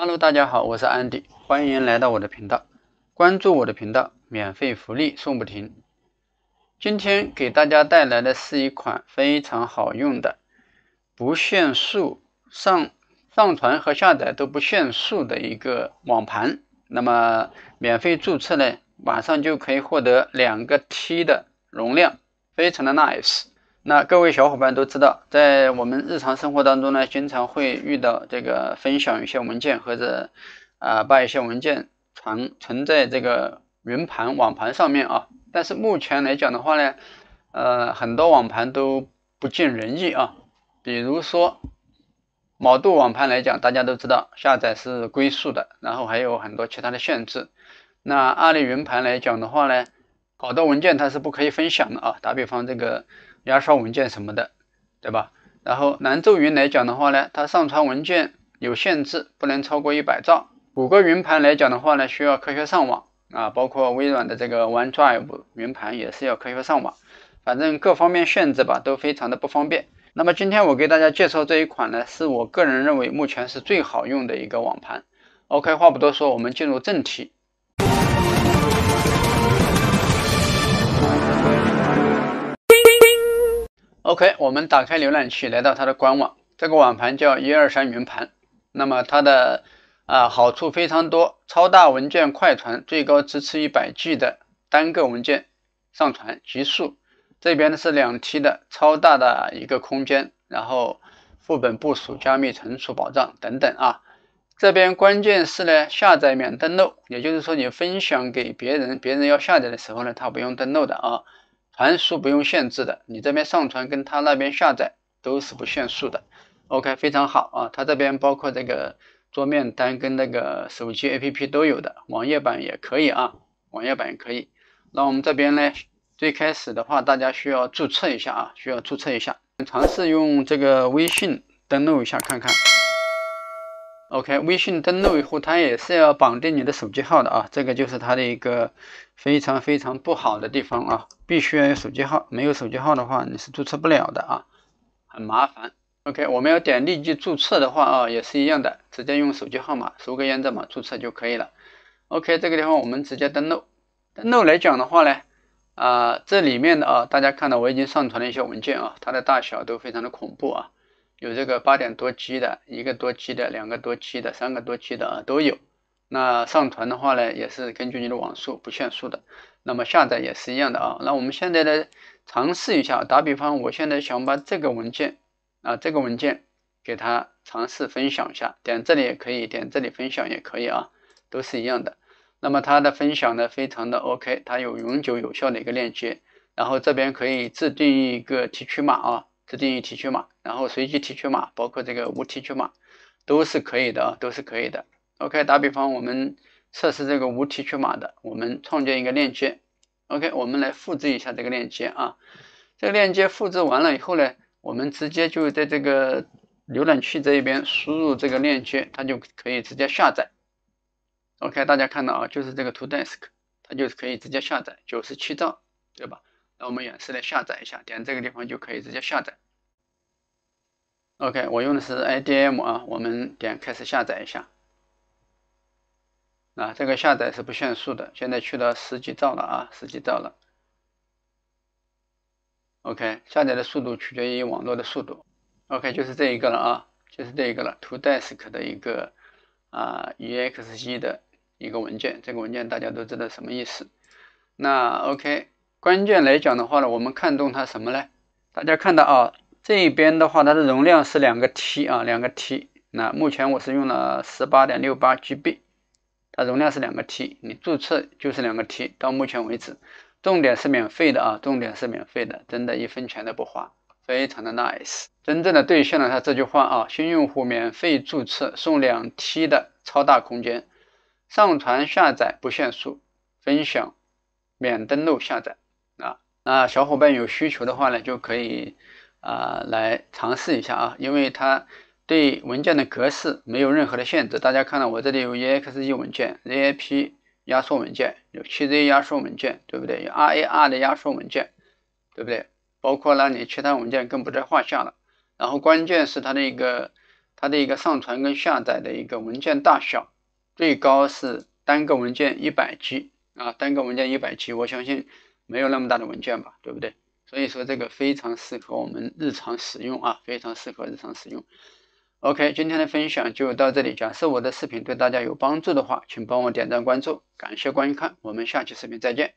Hello，大家好，我是 Andy，欢迎来到我的频道，关注我的频道，免费福利送不停。今天给大家带来的是一款非常好用的不限速上上传和下载都不限速的一个网盘，那么免费注册呢，马上就可以获得两个 T 的容量，非常的 nice。那各位小伙伴都知道，在我们日常生活当中呢，经常会遇到这个分享一些文件或者啊，把一些文件存存在这个云盘、网盘上面啊。但是目前来讲的话呢，呃，很多网盘都不尽人意啊。比如说，某度网盘来讲，大家都知道下载是龟速的，然后还有很多其他的限制。那阿里云盘来讲的话呢，搞到文件它是不可以分享的啊。打比方这个。压缩文件什么的，对吧？然后南奏云来讲的话呢，它上传文件有限制，不能超过一百兆。谷歌云盘来讲的话呢，需要科学上网啊，包括微软的这个 OneDrive 云盘也是要科学上网。反正各方面限制吧，都非常的不方便。那么今天我给大家介绍这一款呢，是我个人认为目前是最好用的一个网盘。OK，话不多说，我们进入正题。OK，我们打开浏览器，来到它的官网。这个网盘叫一二三云盘。那么它的啊好处非常多，超大文件快传，最高支持一百 G 的单个文件上传极速。这边呢是两 T 的超大的一个空间，然后副本部署、加密存储保障等等啊。这边关键是呢下载免登录，也就是说你分享给别人，别人要下载的时候呢，他不用登录的啊。传输不用限制的，你这边上传跟他那边下载都是不限速的。OK，非常好啊，他这边包括这个桌面单跟那个手机 APP 都有的，网页版也可以啊，网页版也可以。那我们这边呢，最开始的话，大家需要注册一下啊，需要注册一下，尝试用这个微信登录一下看看。OK，微信登录以后，它也是要绑定你的手机号的啊，这个就是它的一个非常非常不好的地方啊，必须要有手机号，没有手机号的话，你是注册不了的啊，很麻烦。OK，我们要点立即注册的话啊，也是一样的，直接用手机号码输个验证码注册就可以了。OK，这个地方我们直接登录，登录来讲的话呢，啊，这里面的啊，大家看到我已经上传了一些文件啊，它的大小都非常的恐怖啊。有这个八点多 G 的，一个多 G 的，两个多 G 的，三个多 G 的啊，都有。那上传的话呢，也是根据你的网速不限速的。那么下载也是一样的啊。那我们现在呢，尝试一下，打比方，我现在想把这个文件啊，这个文件给它尝试分享一下，点这里也可以，点这里分享也可以啊，都是一样的。那么它的分享呢，非常的 OK，它有永久有效的一个链接，然后这边可以自定义一个提取码啊。自定义提取码，然后随机提取码，包括这个无提取码，都是可以的，啊，都是可以的。OK，打比方我们测试这个无提取码的，我们创建一个链接，OK，我们来复制一下这个链接啊。这个链接复制完了以后呢，我们直接就在这个浏览器这一边输入这个链接，它就可以直接下载。OK，大家看到啊，就是这个 To Desk，它就是可以直接下载九十七兆，对吧？那我们演示来下载一下，点这个地方就可以直接下载。OK，我用的是 IDM 啊，我们点开始下载一下。啊，这个下载是不限速的，现在去到十几兆了啊，十几兆了。OK，下载的速度取决于网络的速度。OK，就是这一个了啊，就是这一个了，ToDesk 的一个啊 EXE 的一个文件，这个文件大家都知道什么意思。那 OK。关键来讲的话呢，我们看中它什么呢？大家看到啊，这边的话它的容量是两个 T 啊，两个 T。那目前我是用了十八点六八 GB，它容量是两个 T。你注册就是两个 T。到目前为止，重点是免费的啊，重点是免费的，真的一分钱都不花，非常的 nice，真正的兑现了他这句话啊，新用户免费注册送两 T 的超大空间，上传下载不限速，分享免登录下载。啊，那小伙伴有需求的话呢，就可以啊来尝试一下啊，因为它对文件的格式没有任何的限制。大家看到我这里有 exe 文件、zip 压缩文件、有 7z 压缩文件，对不对？有 rar 的压缩文件，对不对？包括呢，你其他文件更不在话下了。然后关键是它的一个它的一个上传跟下载的一个文件大小，最高是单个文件一百 G 啊，单个文件一百 G。我相信。没有那么大的文件吧，对不对？所以说这个非常适合我们日常使用啊，非常适合日常使用。OK，今天的分享就到这里。假设我的视频对大家有帮助的话，请帮我点赞关注，感谢观看，我们下期视频再见。